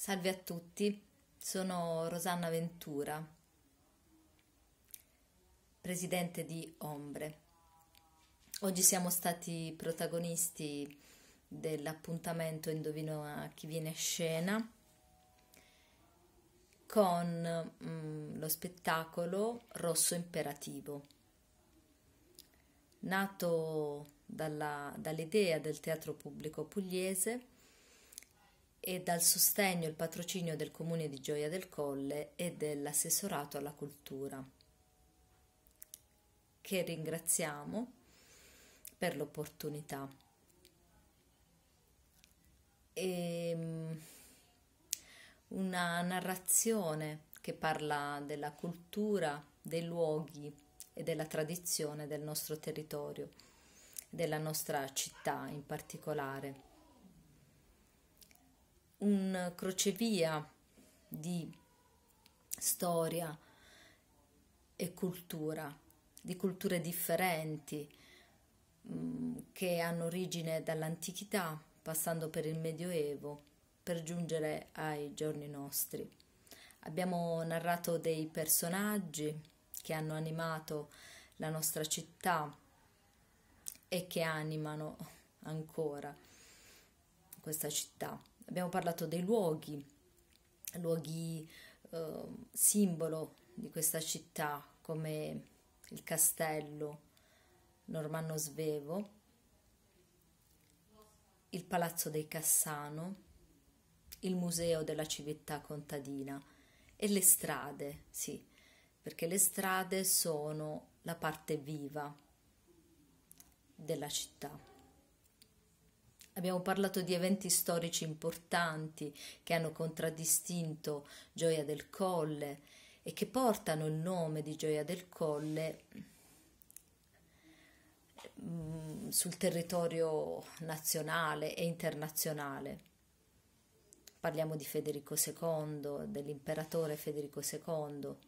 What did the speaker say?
Salve a tutti, sono Rosanna Ventura, presidente di Ombre. Oggi siamo stati protagonisti dell'appuntamento Indovino a chi viene a scena con mm, lo spettacolo Rosso Imperativo, nato dalla, dall'idea del teatro pubblico pugliese e dal sostegno e il patrocinio del Comune di Gioia del Colle e dell'assessorato alla cultura, che ringraziamo per l'opportunità. E ehm, una narrazione che parla della cultura, dei luoghi e della tradizione del nostro territorio, della nostra città in particolare un crocevia di storia e cultura, di culture differenti mm, che hanno origine dall'antichità, passando per il Medioevo, per giungere ai giorni nostri. Abbiamo narrato dei personaggi che hanno animato la nostra città e che animano ancora questa città. Abbiamo parlato dei luoghi, luoghi eh, simbolo di questa città, come il castello Normanno Svevo, il Palazzo dei Cassano, il Museo della Civiltà Contadina e le strade, sì, perché le strade sono la parte viva della città. Abbiamo parlato di eventi storici importanti che hanno contraddistinto Gioia del Colle e che portano il nome di Gioia del Colle mm, sul territorio nazionale e internazionale. Parliamo di Federico II, dell'imperatore Federico II,